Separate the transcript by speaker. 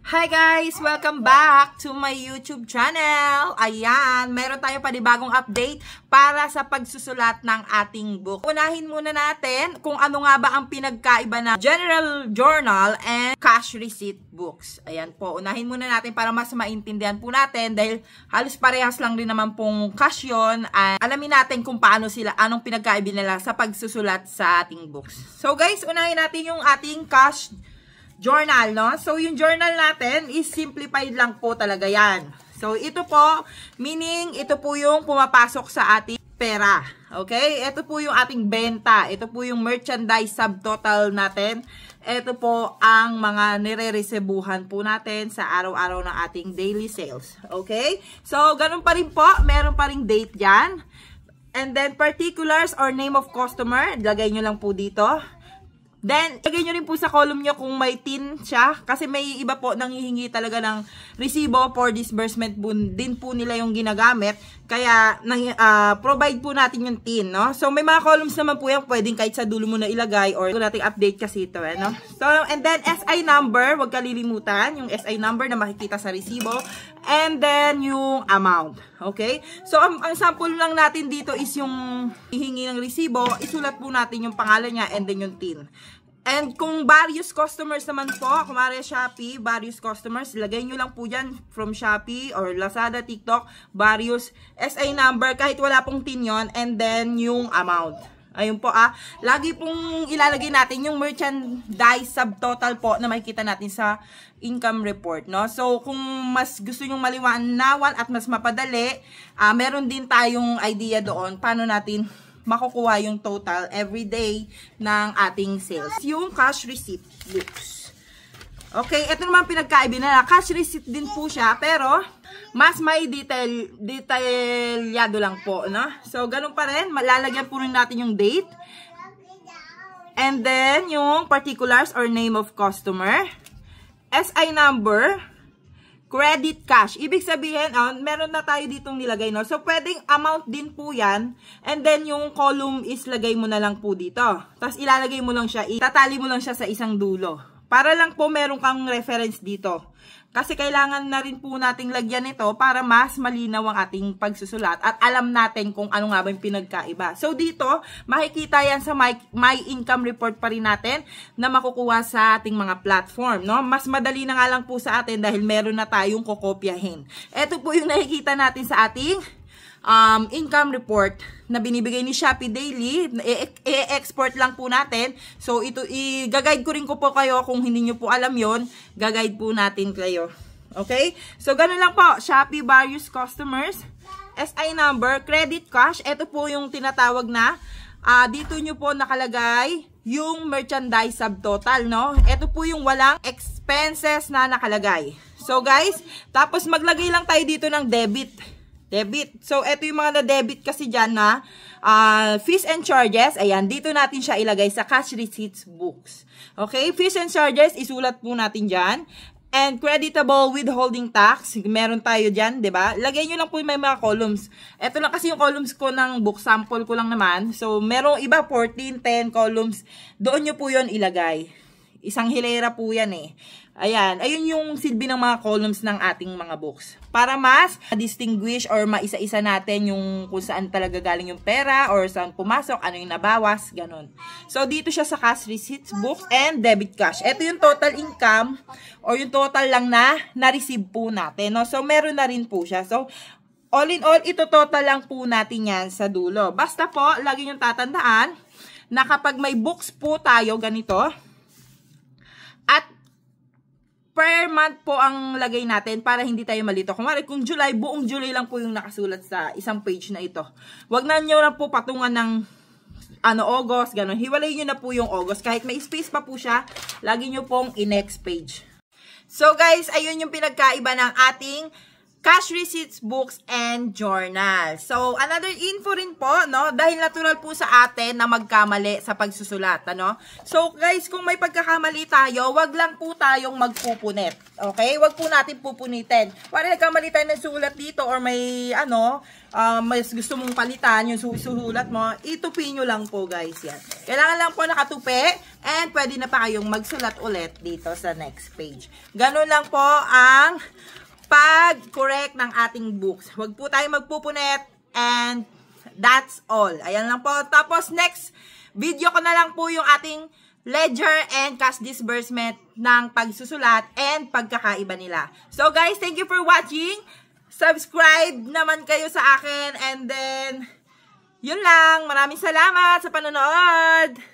Speaker 1: Hi guys! Welcome back to my YouTube channel! Ayan, meron tayo panibagong update para sa pagsusulat ng ating book. Unahin muna natin kung ano nga ba ang pinagkaiba na General Journal and Cash Receipt Books. Ayan po, unahin muna natin para mas maintindihan po natin dahil halos parehas lang din naman pong cash yun. At alamin natin kung paano sila, anong pinagkaiba nila sa pagsusulat sa ating books. So guys, unahin natin yung ating cash journal, no? So, yung journal natin is simplified lang po talaga yan. So, ito po, meaning ito po yung pumapasok sa ating pera. Okay? Ito po yung ating benta. Ito po yung merchandise subtotal natin. Ito po ang mga nire-recebuhan po natin sa araw-araw ng ating daily sales. Okay? So, ganun pa rin po. Meron pa rin date dyan. And then, particulars or name of customer. Lagay nyo lang po dito. Then, ilagay nyo rin po sa column nyo kung may tin siya. Kasi may iba po nanghihingi talaga ng resibo for disbursement po, din po nila yung ginagamit. Kaya, nang, uh, provide po natin yung tin, no? So, may mga columns naman po yung pwedeng kahit sa dulo mo na ilagay or kung natin update kasi ito, eh, no? So, and then, SI number, huwag kalilimutan. Yung SI number na makikita sa resibo. And then, yung amount. Okay? So, ang, ang sample lang natin dito is yung hihingi ng resibo. Isulat po natin yung pangalan niya and then yung tin. And kung various customers naman po, kumare Shopee, various customers, lagay nyo lang po dyan from Shopee or Lazada, TikTok, various SA number, kahit wala pong tin yun, and then yung amount. Ayun po ah, lagi pong ilalagay natin yung merchandise subtotal po na makikita natin sa income report, no? So, kung mas gusto nyong maliwanawan at mas mapadali, ah, meron din tayong idea doon paano natin makukuha yung total every day ng ating sales. Yung cash receipt books. Okay, ito naman pinagkaiba na. Cash receipt din po siya, pero mas may detail, detalyado lang po, no? So, ganun pa rin. Malalagyan po rin natin yung date. And then, yung particulars or name of customer. SI number credit cash. Ibig sabihin, oh, meron na tayo ditong nilagay. No? So, pwedeng amount din po yan. And then, yung column is lagay mo na lang po dito. Tapos, ilalagay mo lang siya. Itatali mo lang siya sa isang dulo. Para lang po meron kang reference dito. Kasi kailangan na rin po nating lagyan ito para mas malinaw ang ating pagsusulat at alam natin kung ano nga ba yung pinagkaiba. So dito, makikita yan sa my, my income report pa rin natin na makukuha sa ating mga platform. No? Mas madali na nga lang po sa atin dahil meron na tayong kokopyahin. Ito po yung nakikita natin sa ating um, income report na binibigay ni Shopee Daily. I-export e, e, lang po natin. So, ito, i-guide ko rin ko po kayo kung hindi nyo po alam yon Gaguide po natin kayo. Okay? So, ganun lang po. Shopee various customers. SI number, credit cash. Ito po yung tinatawag na uh, dito nyo po nakalagay yung merchandise subtotal, no? Ito po yung walang expenses na nakalagay. So, guys, tapos maglagay lang tayo dito ng debit. Debit. So, ito yung mga na-debit kasi dyan na uh, ah, fees and charges. Ayan, dito natin siya ilagay sa cash receipts books. Okay, fees and charges, isulat po natin dyan. And creditable withholding tax, meron tayo dyan, ba? Diba? Lagay nyo lang po yung may mga columns. Ito lang kasi yung columns ko ng book sample ko lang naman. So, merong iba 14, 10 columns. Doon nyo po yon ilagay. Isang hilera po yan eh. Ayan, ayun yung silbi ng mga columns ng ating mga books. Para mas distinguish or maisa-isa natin yung kung saan talaga galing yung pera or saan pumasok, ano yung nabawas, ganun. So, dito siya sa cash receipts, books, and debit cash. Ito yung total income or yung total lang na na-receive po natin. No? So, meron na rin po siya. So, all in all, ito total lang po natin yan sa dulo. Basta po, lagi yung tatandaan na kapag may books po tayo ganito, at per month po ang lagay natin para hindi tayo malito. Kumari, kung July, buong July lang po yung nakasulat sa isang page na ito. Huwag na nyo na po patungan ng ano, August, ganun. Hiwalay nyo na po yung August. Kahit may space pa po siya, lagi nyo pong in-next page. So guys, ayun yung pinagkaiba ng ating cash receipts, books, and journal. So, another info rin po, no? Dahil natural po sa atin na magkamali sa pagsusulat, ano? So, guys, kung may pagkakamali tayo, wag lang po tayong magpupunit. Okay? Wag po natin pupunitin. Para nagkamali tayo ng sulat dito or may, ano, uh, mas gusto mong palitan yung susulat mo, itupi nyo lang po, guys, yan. Kailangan lang po nakatupi and pwede na pa kayong magsulat ulit dito sa next page. Ganun lang po ang pag-correct ng ating books. Huwag po tayo magpupunet and that's all. Ayan lang po. Tapos next video ko na lang po yung ating ledger and cash disbursement ng pagsusulat and pagkakaiba nila. So guys, thank you for watching. Subscribe naman kayo sa akin and then yun lang. Maraming salamat sa panonood.